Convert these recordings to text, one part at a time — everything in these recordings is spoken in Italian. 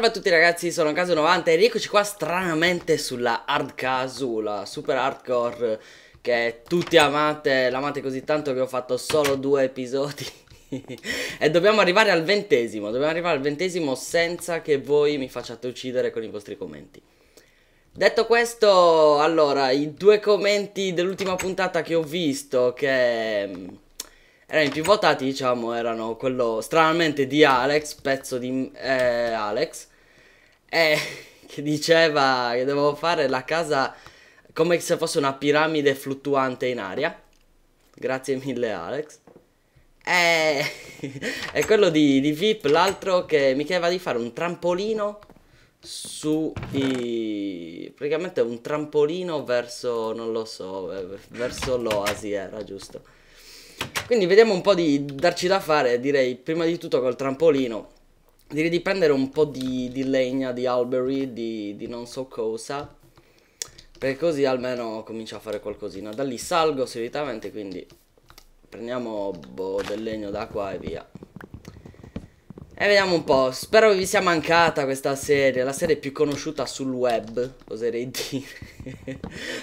Salve a tutti ragazzi, sono Caso90 e rieccoci qua stranamente sulla Hard Casu, super hardcore che tutti amate, l'amate così tanto che ho fatto solo due episodi e dobbiamo arrivare al ventesimo, dobbiamo arrivare al ventesimo senza che voi mi facciate uccidere con i vostri commenti. Detto questo, allora, i due commenti dell'ultima puntata che ho visto che mm, erano i più votati, diciamo, erano quello stranamente di Alex, pezzo di eh, Alex, eh, che diceva che dovevo fare la casa come se fosse una piramide fluttuante in aria. Grazie mille Alex. Eh, è quello di, di VIP, l'altro che mi chiedeva di fare un trampolino su i... praticamente un trampolino verso, non lo so, verso l'oasi era giusto. Quindi vediamo un po' di darci da fare, direi prima di tutto col trampolino direi di prendere un po' di, di legna, di alberi, di, di non so cosa. Perché così almeno comincio a fare qualcosina. Da lì salgo solitamente, quindi prendiamo boh, del legno da qua e via. E vediamo un po', spero vi sia mancata questa serie, la serie più conosciuta sul web, oserei dire,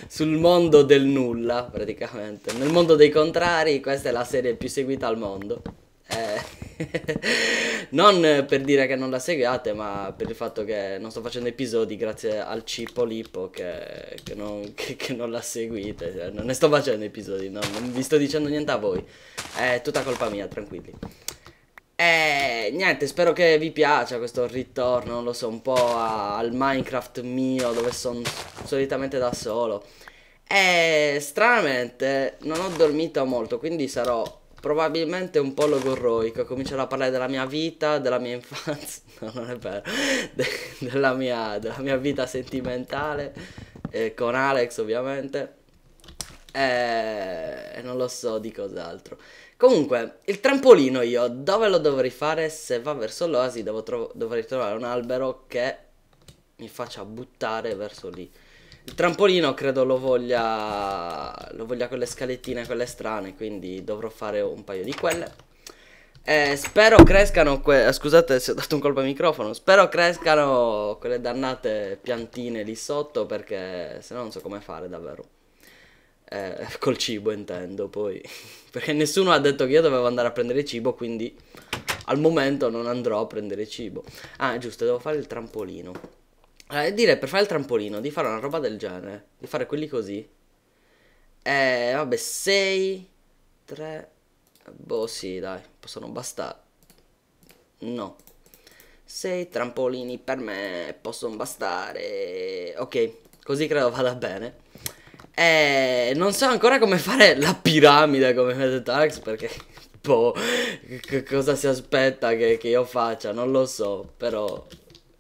sul mondo del nulla praticamente. Nel mondo dei contrari questa è la serie più seguita al mondo. Eh, non per dire che non la seguiate, ma per il fatto che non sto facendo episodi grazie al Cippo Lippo che, che, non, che, che non, la seguite. Cioè, non ne sto facendo episodi, no, non vi sto dicendo niente a voi. È tutta colpa mia, tranquilli. E niente, spero che vi piaccia questo ritorno, non lo so, un po' al Minecraft mio dove sono solitamente da solo. E stranamente non ho dormito molto, quindi sarò probabilmente un po' logorroico, comincerò a parlare della mia vita, della mia infanzia, no non è vero, De della, mia, della, mia, vita sentimentale, eh, con Alex ovviamente, e eh, non lo so di cos'altro. Comunque, il trampolino io dove lo dovrei fare? Se va verso l'oasi dovrei trovare un albero che mi faccia buttare verso lì. Il trampolino credo lo voglia, lo voglia con le scalettine, quelle strane, quindi dovrò fare un paio di quelle. Eh, spero crescano, eh, scusate se ho dato un colpo al microfono, spero crescano quelle dannate piantine lì sotto perché se no non so come fare davvero. Eh, col cibo intendo poi, perché nessuno ha detto che io dovevo andare a prendere cibo, quindi al momento non andrò a prendere cibo. Ah, giusto, devo fare il trampolino. Eh, dire per fare il trampolino di fare una roba del genere, di fare quelli così. Eh, vabbè, 6, 3, boh sì dai, possono bastare. No. 6 trampolini per me possono bastare. Ok, così credo vada bene. Eh, non so ancora come fare la piramide come mi ha detto Alex perché boh, cosa si aspetta che, che io faccia, non lo so, però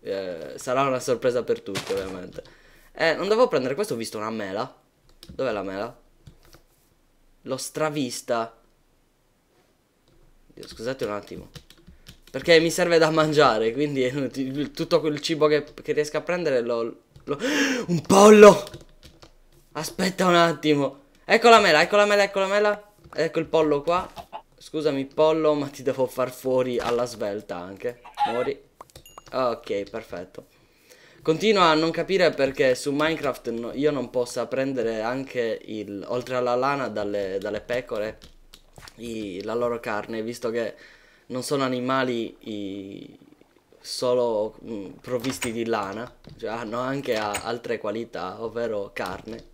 eh, sarà una sorpresa per tutti ovviamente. Eh, non devo prendere questo, ho visto una mela. Dov'è la mela? L'ho stravista. Dio, scusate un attimo. Perché mi serve da mangiare, quindi tutto quel cibo che, che riesco a prendere lo, lo... Un pollo! Aspetta un attimo. Ecco la mela, ecco la mela, ecco la mela. Ecco il pollo qua. Scusami pollo, ma ti devo far fuori alla svelta anche. Mori. Ok, perfetto. Continua a non capire perché su Minecraft no, io non possa prendere anche il, oltre alla lana dalle, dalle pecore i, la loro carne, visto che non sono animali i, solo mh, mm, provvisti di lana, cioè hanno anche altre qualità, ovvero carne.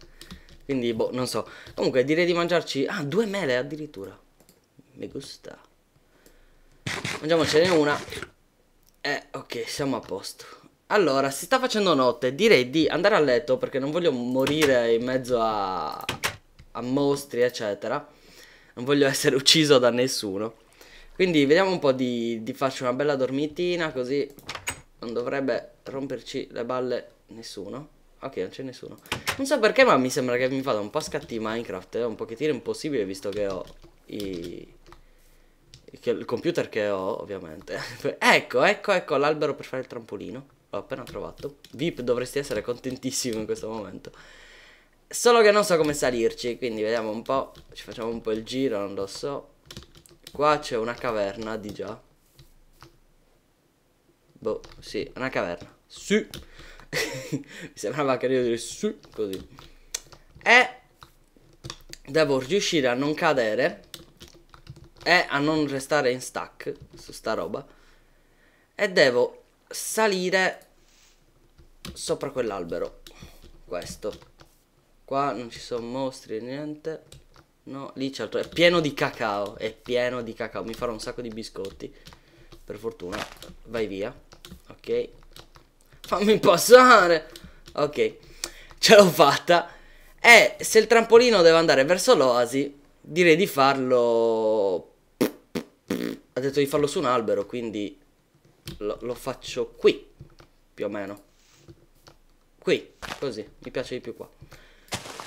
Quindi, boh, non so. Comunque, direi di mangiarci... Ah, due mele addirittura. Mi gusta. Mangiamocene una. Eh, ok, siamo a posto. Allora, si sta facendo notte, direi di andare a letto perché non voglio morire in mezzo a, a mostri, eccetera. Non voglio essere ucciso da nessuno. Quindi vediamo un po' di, di farci una bella dormitina, così non dovrebbe romperci le balle nessuno. Ok, non c'è nessuno. Non so perché, ma mi sembra che mi vada un po' scatti Minecraft. È un pochettino impossibile visto che ho i il computer che ho ovviamente ecco ecco ecco l'albero per fare il trampolino l'ho appena trovato VIP dovresti essere contentissimo in questo momento solo che non so come salirci quindi vediamo un po' ci facciamo un po' il giro non lo so qua c'è una caverna di già boh sì una caverna sì mi sembrava che io dire sì così e devo riuscire a non cadere e a non restare in stack su sta roba e devo salire sopra quell'albero questo qua non ci sono mostri niente no lì c'è altro è pieno di cacao è pieno di cacao mi farò un sacco di biscotti per fortuna vai via ok fammi passare ok ce l'ho fatta e se il trampolino deve andare verso l'oasi direi di farlo ha detto di farlo su un albero, quindi lo, lo faccio qui, più o meno. Qui, così, mi piace di più qua.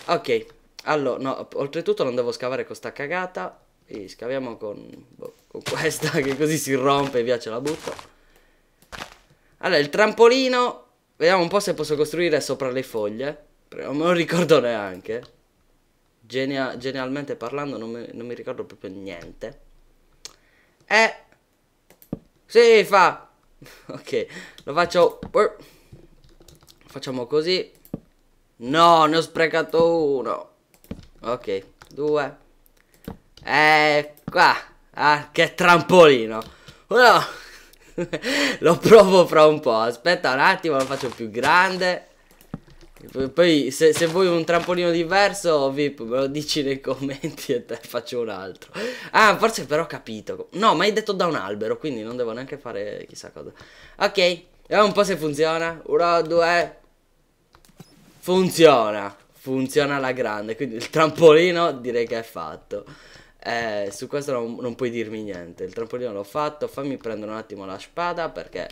Ok, allora, no, oltretutto non devo scavare con sta cagata. E scaviamo con, boh, con questa che così si rompe e via ce la butto. Allora, il trampolino... Vediamo un po' se posso costruire sopra le foglie. Però non me lo ricordo neanche. Genia genialmente parlando non mi, non mi ricordo proprio niente. Eh. Si fa. ok, lo faccio... Facciamo così. No, ne ho sprecato uno. Ok, due. Eh, qua. Ah, che trampolino. Uno. lo provo fra un po'. Aspetta un attimo, lo faccio più grande. Poi se, se, vuoi un trampolino diverso, VIP, me lo dici nei commenti e te faccio un altro. Ah, forse però ho capito. No, ma hai detto da un albero, quindi non devo neanche fare chissà cosa. Ok, vediamo un po' se funziona. Uno, due. Funziona. Funziona alla grande, quindi il trampolino direi che è fatto. Eh, su questo non, non puoi dirmi niente. Il trampolino l'ho fatto, fammi prendere un attimo la spada perché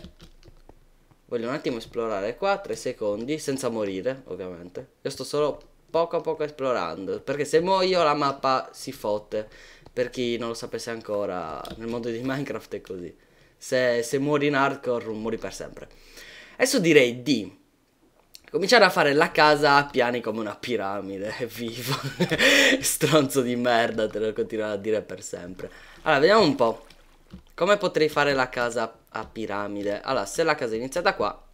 Voglio un attimo esplorare qua, 3 secondi, senza morire, ovviamente. Io sto solo poco a poco esplorando, perché se muoio la mappa si fotte. Per chi non lo sapesse ancora, nel mondo di Minecraft è così. Se, se muori in hardcore, muori per sempre. Adesso direi di cominciare a fare la casa a piani come una piramide, vivo, stronzo di merda, te lo continuerò a dire per sempre. Allora, vediamo un po'. Come potrei fare la casa a piramide? Allora, se la casa è iniziata qua,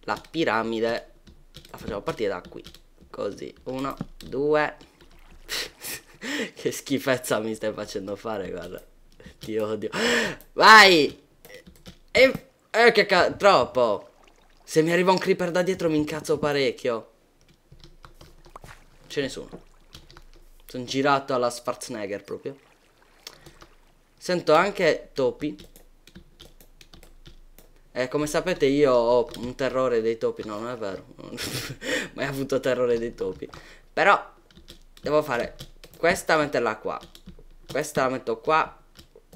la piramide la facciamo partire da qui. Così, uno, due. che schifezza mi stai facendo fare, guarda. Ti odio. Vai! E... Eh, che cazzo, Troppo! Se mi arriva un creeper da dietro mi incazzo parecchio. Ce ne sono. Sono girato alla Schwarzenegger proprio. Sento anche topi. Eh, come sapete io ho un terrore dei topi. No, non è vero. mai avuto terrore dei topi. Però devo fare questa metterla qua. Questa la metto qua.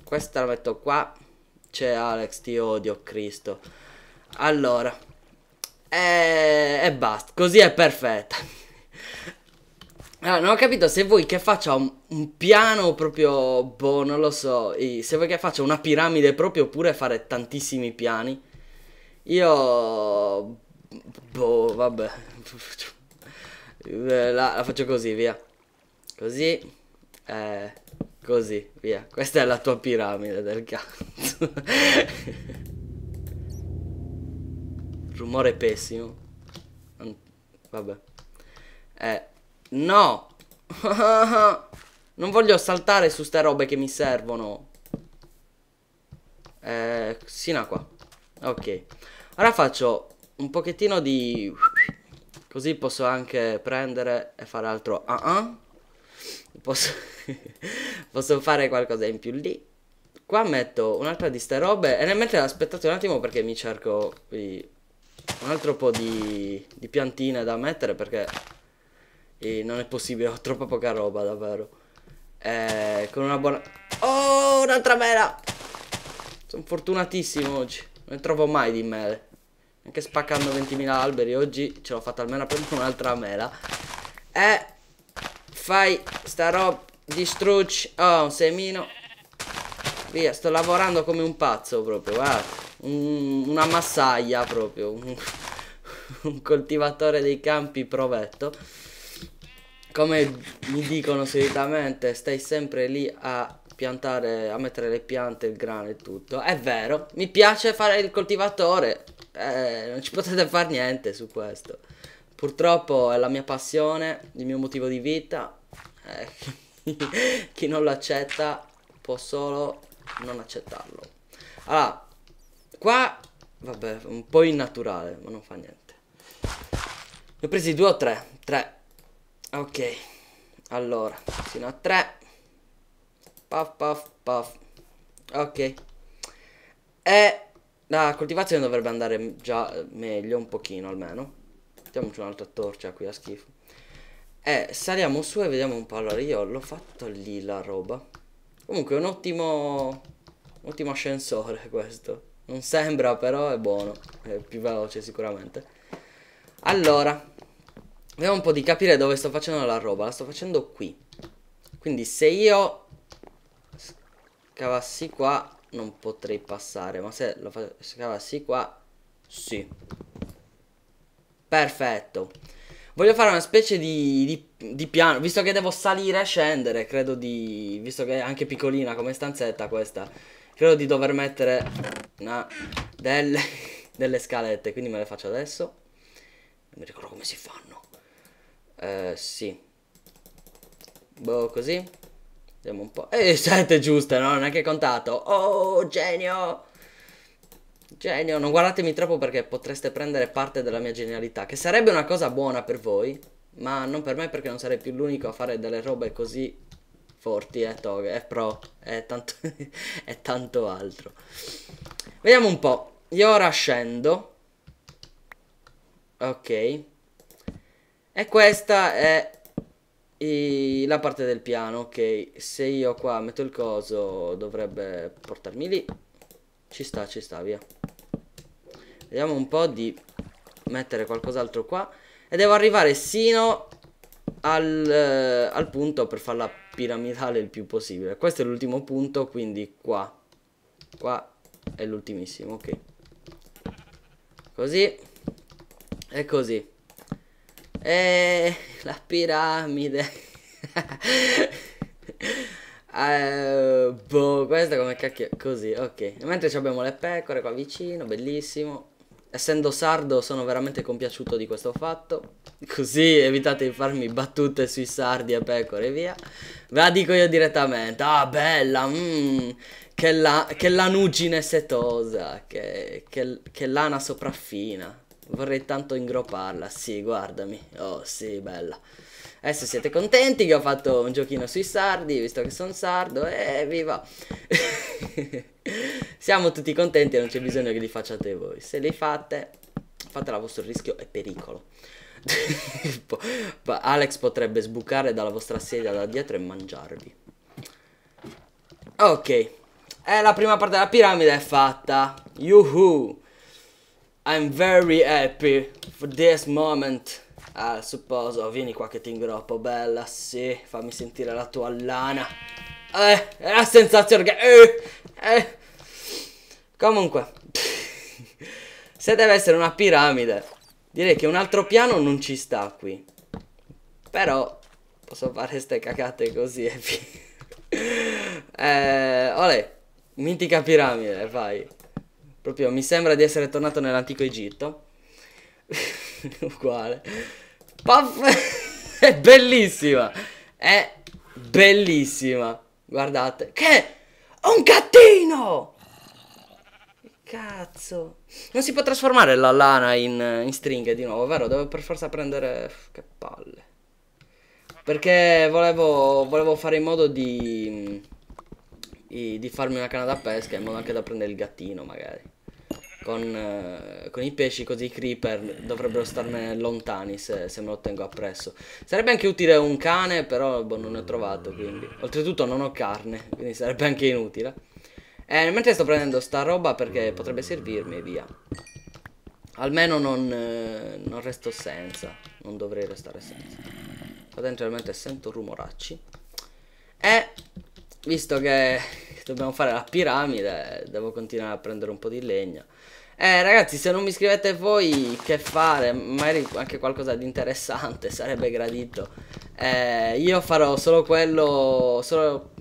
Questa la metto qua. C'è Alex, ti odio, Cristo. Allora. E, eh, e basta. Così è perfetta. Ah, non ho capito se vuoi che faccia un, un, piano proprio, boh, non lo so, se vuoi che faccia una piramide proprio oppure fare tantissimi piani. Io, boh, vabbè, eh, la, la faccio così, via. Così, eh, così, via. Questa è la tua piramide del cazzo. Rumore pessimo. Vabbè. Eh. No. non voglio saltare su ste robe che mi servono. Eh, sino a qua. Ok. Ora faccio un pochettino di... Così posso anche prendere e fare altro... Uh -uh. Posso... posso fare qualcosa in più lì. Qua metto un'altra di ste robe. E nel mentre aspettate un attimo perché mi cerco qui un altro po' di, di piantine da mettere perché e non è possibile, ho troppa poca roba davvero. Eh, con una buona... Oh, un'altra mela! Sono fortunatissimo oggi. Non ne trovo mai di mele. Anche spaccando 20.000 alberi oggi ce l'ho fatta almeno prendere un'altra mela. Eh, fai sta roba, distruggi... Oh, un semino. Via, sto lavorando come un pazzo proprio, guarda. Un, una massaia proprio. Un, un coltivatore dei campi provetto come mi dicono solitamente, stai sempre lì a piantare, a mettere le piante, il grano e tutto. È vero, mi piace fare il coltivatore, eh, non ci potete fare niente su questo. Purtroppo è la mia passione, il mio motivo di vita. Eh, chi non lo accetta può solo non accettarlo. Allora, qua, vabbè, un po' innaturale, ma non fa niente. Ne ho presi due o tre, tre Ok, allora, fino a 3. Puff, puff, puff. Ok. E la coltivazione dovrebbe andare già meglio, un pochino almeno. Mettiamoci un'altra torcia qui a schifo. E saliamo su e vediamo un po'. Allora, io l'ho fatto lì la roba. Comunque, un ottimo, un ottimo ascensore questo. Non sembra, però è buono. È più veloce sicuramente. Allora, Vediamo un po' di capire dove sto facendo la roba. La sto facendo qui. Quindi se io scavassi qua non potrei passare. Ma se lo scavassi qua, sì. Perfetto. Voglio fare una specie di, di, di, piano, visto che devo salire e scendere, credo di... Visto che è anche piccolina come stanzetta questa, credo di dover mettere una, delle, delle scalette, quindi me le faccio adesso. Non mi ricordo come si fanno. Eh, sì. Boh, così. Vediamo un po'. Eh, 7 giusta, no? Non è che contato. Oh, genio! Genio, non guardatemi troppo perché potreste prendere parte della mia genialità, che sarebbe una cosa buona per voi, ma non per me perché non sarei più l'unico a fare delle robe così forti, eh, Tog, è eh, pro, è tanto, è tanto altro. Vediamo un po', io ora scendo. Ok. E questa è i... la parte del piano, ok. Se io qua metto il coso dovrebbe portarmi lì. Ci sta, ci sta, via. Vediamo un po' di mettere qualcos'altro qua. E devo arrivare sino al, eh, al, punto per farla piramidale il più possibile. Questo è l'ultimo punto, quindi qua. Qua è l'ultimissimo, ok. Così. E così. Eh, la piramide. eh, boh, questa come cacchio. Così, ok. Mentre abbiamo le pecore qua vicino, bellissimo. Essendo sardo sono veramente compiaciuto di questo fatto. Così evitate di farmi battute sui sardi e pecore via. Ve la dico io direttamente. Ah, bella, mm, che, la, che lanugine setosa, che, che, che lana sopraffina. Vorrei tanto ingropparla. Sì, guardami. Oh, sì, bella. Adesso siete contenti che ho fatto un giochino sui sardi, visto che sono sardo. Eh, viva! Siamo tutti contenti e non c'è bisogno che li facciate voi. Se li fate, fatela a vostro rischio e pericolo. Alex potrebbe sbucare dalla vostra sedia da dietro e mangiarvi. Ok. Eh, la prima parte della piramide è fatta. Yuhuu! I'm very happy for this moment. Ah, supposo, vieni qua che ti ingroppo, bella, sì, fammi sentire la tua lana. Eh, è la sensazione che... Eh, eh. Comunque, se deve essere una piramide, direi che un altro piano non ci sta qui. Però, posso fare ste cacate così e eh, olè, mitica piramide, vai. Proprio mi sembra di essere tornato nell'antico Egitto. Uguale. Puff è bellissima. È bellissima. Guardate. Che? È un gattino! Cazzo. Non si può trasformare la lana in, in stringhe di nuovo, vero? Devo per forza prendere... Che palle. Perché volevo, volevo fare in modo di di farmi una canna da pesca in modo anche da prendere il gattino magari con, eh, con, i pesci così i creeper dovrebbero starne lontani se, se, me lo tengo appresso. Sarebbe anche utile un cane, però boh, non ne ho trovato, quindi. Oltretutto non ho carne, quindi sarebbe anche inutile. e eh, mentre sto prendendo sta roba perché potrebbe servirmi e via. Almeno non, eh, non resto senza. Non dovrei restare senza. Qua dentro veramente sento rumoracci. E visto che dobbiamo fare la piramide, devo continuare a prendere un po' di legna. Eh ragazzi, se non mi scrivete voi che fare, magari anche qualcosa di interessante sarebbe gradito. Eh, io farò solo quello, solo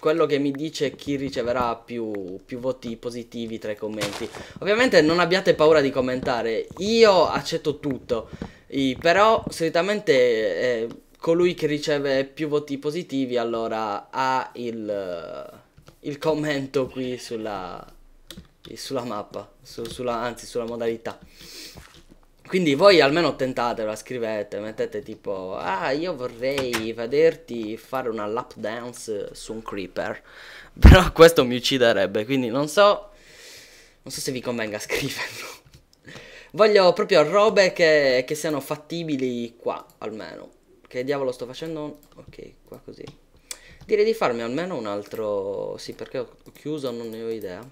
quello che mi dice chi riceverà più, più, voti positivi tra i commenti. Ovviamente non abbiate paura di commentare, io accetto tutto, però solitamente... Eh, colui che riceve più voti positivi allora ha il, eh, il commento qui sulla, sulla mappa, su, sulla, anzi sulla modalità. Quindi voi almeno tentatela, scrivete, mettete tipo Ah, io vorrei vederti fare una lap dance su un creeper Però questo mi ucciderebbe, quindi non so Non so se vi convenga scriverlo Voglio proprio robe che, che siano fattibili qua, almeno che diavolo sto facendo? Ok, qua così. Direi di farmi almeno un altro... Sì, perché ho chiuso, non ne ho idea.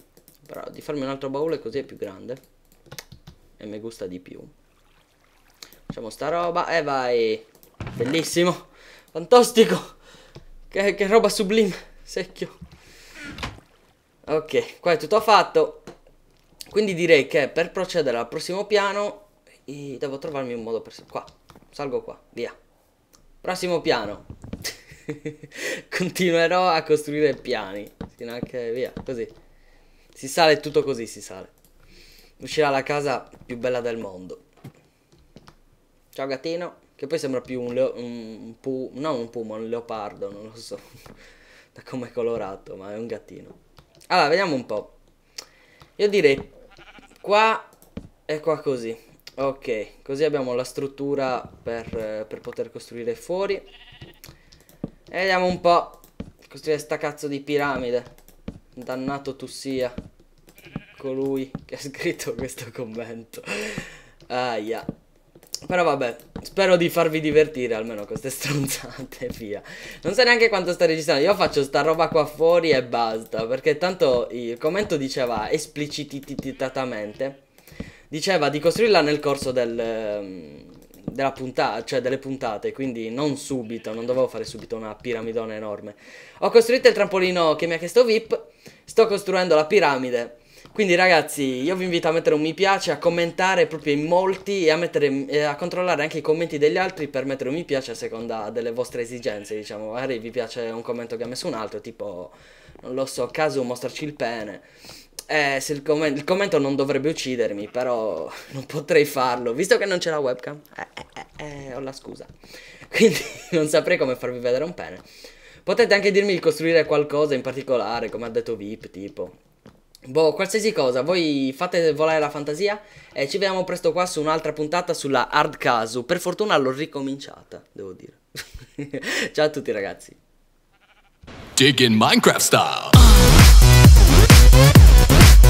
Però di farmi un altro baule così è più grande. E mi gusta di più. Facciamo sta roba e vai. Bellissimo. Fantastico. Che, che roba sublime. Secchio. Ok, qua è tutto fatto. Quindi direi che per procedere al prossimo piano devo trovarmi un modo per... Qua, salgo qua, via. Prossimo piano. Continuerò a costruire piani. Fino a che via, così. Si sale tutto così, si sale. Uscirà la casa più bella del mondo. Ciao gattino. Che poi sembra più un, leo, un, pu, no, un puma, un leopardo, non lo so. da come è colorato, ma è un gattino. Allora, vediamo un po'. Io direi qua e qua così. Ok, così abbiamo la struttura per, eh, per poter costruire fuori. E vediamo un po'. Costruire sta cazzo di piramide. Dannato tu sia. Colui che ha scritto questo commento. Aia. Però vabbè, spero di farvi divertire almeno queste stronzate, via. Non so neanche quanto sta registrando, io faccio sta roba qua fuori e basta, perché tanto il commento diceva esplicititatamente diceva di costruirla nel corso del, ehm, della puntata, cioè delle puntate, quindi non subito, non dovevo fare subito una piramidona enorme. Ho costruito il trampolino che mi ha chiesto VIP, sto costruendo la piramide. Quindi ragazzi, io vi invito a mettere un mi piace, a commentare proprio in molti e a, mettere, eh, a, controllare anche i commenti degli altri per mettere un mi piace a seconda delle vostre esigenze, diciamo. Magari vi piace un commento che ha messo un altro, tipo, non lo so, caso mostrarci il pene. Eh, il, comment- il, commento non dovrebbe uccidermi, però non potrei farlo. Visto che non c'è la webcam, eh, eh, eh, eh ho la scusa. Quindi non saprei come farvi vedere un pene. Potete anche dirmi di costruire qualcosa in particolare, come ha detto VIP, tipo. Boh, qualsiasi cosa, voi fate volare la fantasia e ci vediamo presto qua su un'altra puntata sulla Hard Casu. Per fortuna l'ho ricominciata, devo dire. Ciao a tutti ragazzi. Dig in Minecraft style.